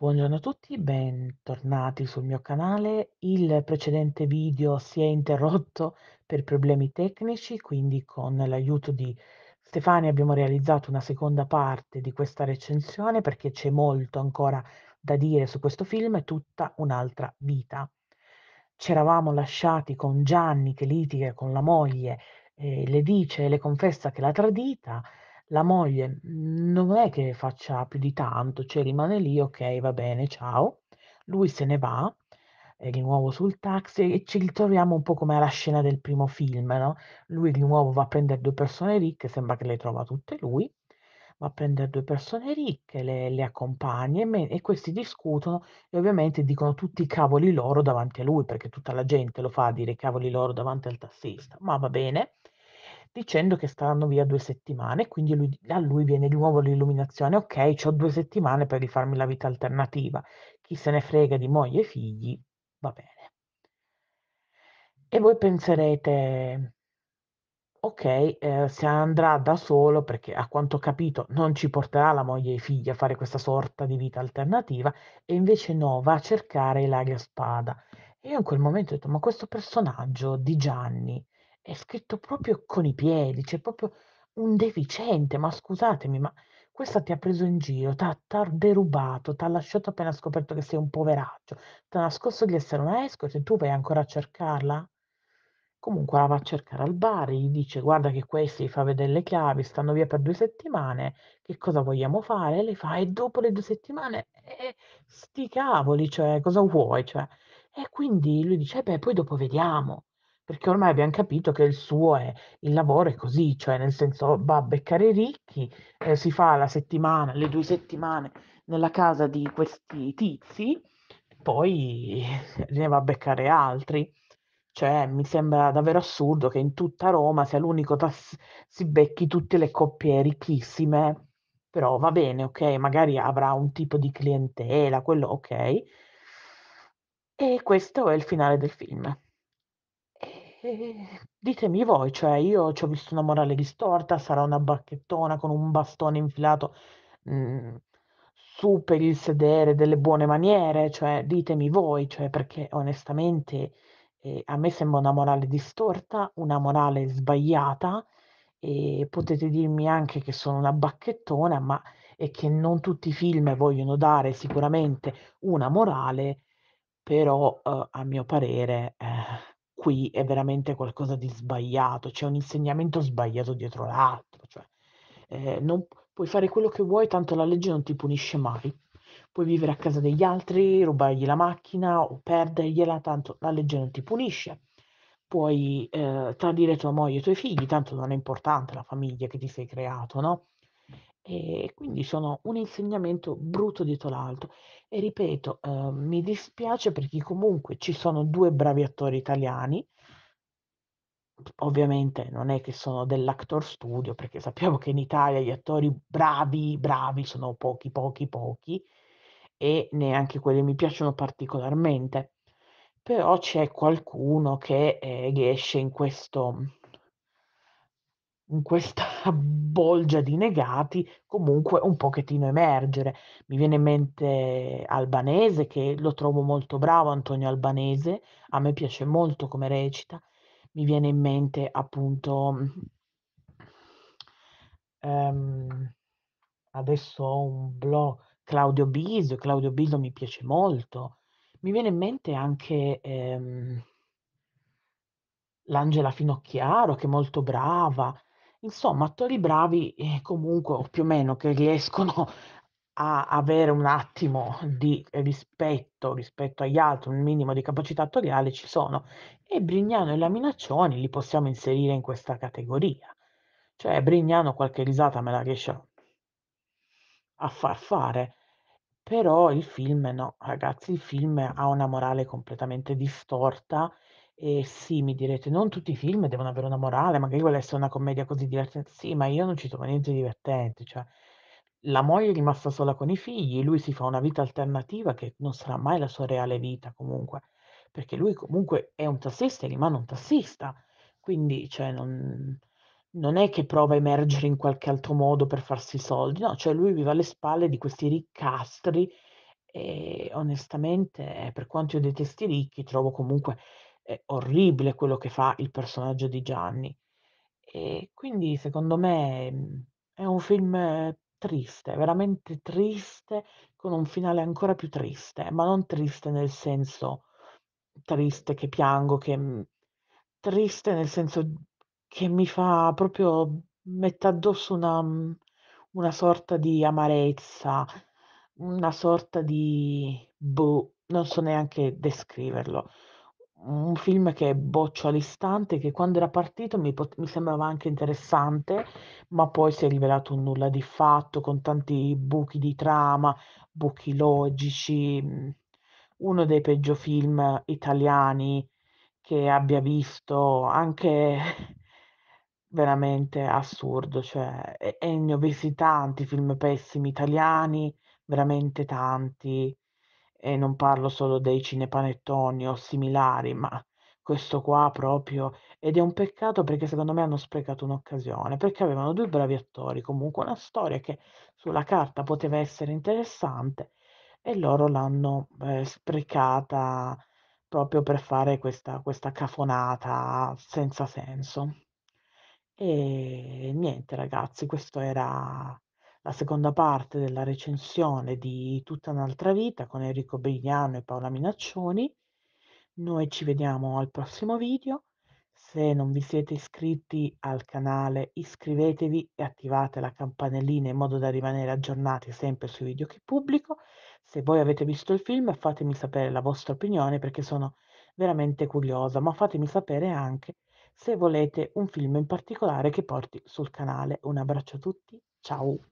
Buongiorno a tutti, bentornati sul mio canale. Il precedente video si è interrotto per problemi tecnici, quindi con l'aiuto di Stefani abbiamo realizzato una seconda parte di questa recensione perché c'è molto ancora da dire su questo film e tutta un'altra vita. C'eravamo lasciati con Gianni che litiga con la moglie, eh, le dice e le confessa che l'ha tradita, la moglie non è che faccia più di tanto, cioè rimane lì, ok, va bene, ciao. Lui se ne va, e di nuovo sul taxi e ci ritroviamo un po' come alla scena del primo film, no, lui di nuovo va a prendere due persone ricche, sembra che le trova tutte lui, va a prendere due persone ricche, le le accompagna e me e questi discutono e ovviamente dicono tutti i cavoli loro davanti a lui, perché tutta la gente lo fa a dire cavoli loro davanti al tassista, ma va bene dicendo che staranno via due settimane, quindi lui, a lui viene di nuovo l'illuminazione, ok, ho due settimane per rifarmi la vita alternativa, chi se ne frega di moglie e figli, va bene. E voi penserete, ok, eh, se andrà da solo, perché a quanto ho capito non ci porterà la moglie e i figli a fare questa sorta di vita alternativa, e invece no, va a cercare Ilaria Spada. E io in quel momento ho detto, ma questo personaggio di Gianni, è scritto proprio con i piedi, c'è cioè proprio un deficiente, ma scusatemi, ma questa ti ha preso in giro, ti ha derubato, ti ha lasciato appena scoperto che sei un poveraccio, ti ha nascosto di essere una escort cioè e tu vai ancora a cercarla? Comunque la va a cercare al bar, gli dice guarda che questi fa vedere le chiavi, stanno via per due settimane, che cosa vogliamo fare? Le fa e dopo le due settimane, eh, sti cavoli, cioè cosa vuoi? Cioè. E quindi lui dice, eh beh, poi dopo vediamo perché ormai abbiamo capito che il suo è, il lavoro è così, cioè nel senso va a beccare i ricchi, eh, si fa la settimana, le due settimane nella casa di questi tizi, poi ne va a beccare altri. Cioè, mi sembra davvero assurdo che in tutta Roma sia l'unico tass- si becchi tutte le coppie ricchissime, però va bene, ok, magari avrà un tipo di clientela, quello ok. E questo è il finale del film ditemi voi, cioè io ci ho visto una morale distorta, sarà una bacchettona con un bastone infilato, mhmm, su per il sedere, delle buone maniere, cioè ditemi voi, cioè perché onestamente, ehm, a me sembra una morale distorta, una morale sbagliata e potete dirmi anche che sono una bacchettona, ma e che non tutti i film vogliono dare sicuramente una morale, però, uhm, a mio parere, eh qui è veramente qualcosa di sbagliato, c'è un insegnamento sbagliato dietro l'altro, cioè eh, non puoi fare quello che vuoi, tanto la legge non ti punisce mai. Puoi vivere a casa degli altri, rubargli la macchina o perdergliela, tanto la legge non ti punisce. Puoi eh, tradire tua moglie e i tuoi figli, tanto non è importante la famiglia che ti sei creato, no? e quindi sono un insegnamento brutto dietro l'altro. E ripeto, ehm, mi dispiace perché comunque ci sono due bravi attori italiani ovviamente non è che sono dell'Actor Studio, perché sappiamo che in Italia gli attori bravi, bravi sono pochi, pochi, pochi e neanche quelli mi piacciono particolarmente. Però c'è qualcuno che, ehm, riesce in questo in questa bolgia di negati comunque un pochettino emergere. Mi viene in mente Albanese, che lo trovo molto bravo, Antonio Albanese, a me piace molto come recita. Mi viene in mente appunto... Um, adesso ho un blog, Claudio Biso, Claudio Biso mi piace molto. Mi viene in mente anche... Um, l'Angela Finocchiaro, che è molto brava. Insomma, attori bravi eh, comunque, o più o meno, che riescono a avere un attimo di rispetto rispetto agli altri, un minimo di capacità attoriale ci sono. E Brignano e la Minaccioni li possiamo inserire in questa categoria. Cioè, Brignano qualche risata me la riesce a a far fare. Però il film no, ragazzi, il film ha una morale completamente distorta e eh, sì, mi direte, non tutti i film devono avere una morale, magari vuole essere una commedia così divertente. Sì, ma io non ci trovo niente di divertente, cioè la moglie è rimasta sola con i figli, lui si fa una vita alternativa che non sarà mai la sua reale vita comunque, perché lui comunque è un tassista e rimane un tassista, quindi cioè, non, non è che prova a emergere in qualche altro modo per farsi soldi, no, cioè lui vive alle spalle di questi riccastri e onestamente, per quanto io detesti i ricchi, trovo comunque è orribile quello che fa il personaggio di Gianni. E quindi secondo me mhmm, è un film triste, veramente triste, con un finale ancora più triste, ma non triste nel senso triste che piango, che mhmm, triste nel senso che mi fa proprio mette addosso una, mhmm, una sorta di amarezza, una sorta di boh, non so neanche descriverlo un film che boccio all'istante, che quando era partito mi, pot- mi, sembrava anche interessante, ma poi si è rivelato un nulla di fatto, con tanti buchi di trama, buchi logici. Mm, uno dei peggio film italiani che abbia visto, anche veramente assurdo, cioè ho visti tanti film pessimi italiani, veramente tanti e non parlo solo dei cinepanettoni o similari, ma questo qua proprio ed è un peccato perché secondo me hanno sprecato un'occasione, perché avevano due bravi attori, comunque una storia che sulla carta poteva essere interessante e loro l'hanno, ehm, sprecata proprio per fare questa questa cafonata senza senso. E niente ragazzi, questo era la seconda parte della recensione di Tutta un'altra vita con Enrico Brignano e Paola Minaccioni. Noi ci vediamo al prossimo video. Se non vi siete iscritti al canale iscrivetevi e attivate la campanellina in modo da rimanere aggiornati sempre sui video che pubblico. Se voi avete visto il film fatemi sapere la vostra opinione perché sono veramente curiosa, ma fatemi sapere anche se volete un film in particolare che porti sul canale. Un abbraccio a tutti, ciao!